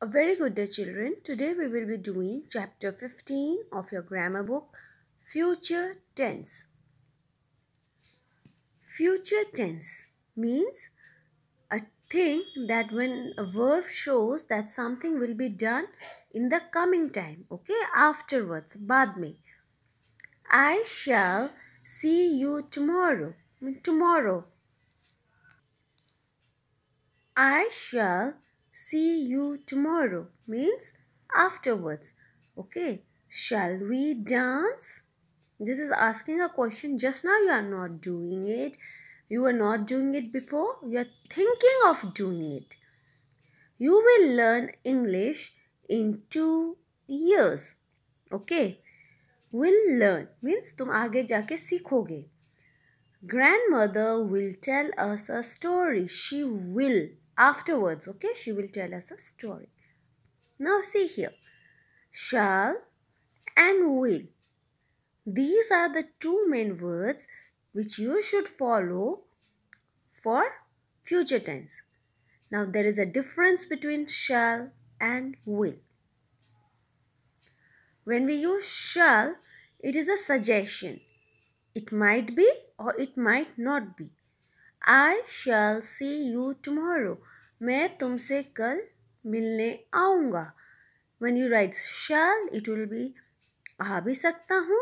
A very good day children. Today we will be doing chapter 15 of your grammar book Future Tense. Future tense means a thing that when a verb shows that something will be done in the coming time, okay, afterwards, baad I shall see you tomorrow. Tomorrow. I shall see you tomorrow means afterwards. Okay, shall we dance? This is asking a question. Just now you are not doing it. You were not doing it before. You are thinking of doing it. You will learn English in two years. Okay. Will learn means तुम आगे जाके सीखोगे. Grandmother will tell us a story. She will afterwards, okay? She will tell us a story. Now, see here shall and will. These are the two main words which you should follow for future tense. Now, there is a difference between shall and will. When we use shall, it is a suggestion. It might be or it might not be. I shall see you tomorrow मैं तुमसे कल मिलने आऊँगा one you right shall it will be आ भी सकता हूँ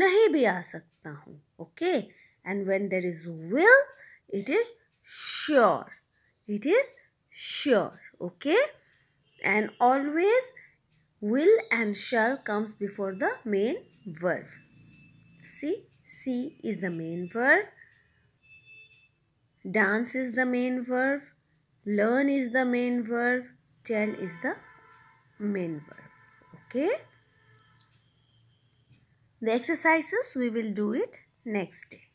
नहीं भी आ सकता हूँ okay and when there is will it is sure it is sure okay and always will and shall comes before the main verb see see is the main verb Dance is the main verb. Learn is the main verb. Tell is the main verb. Okay. The exercises we will do it next day.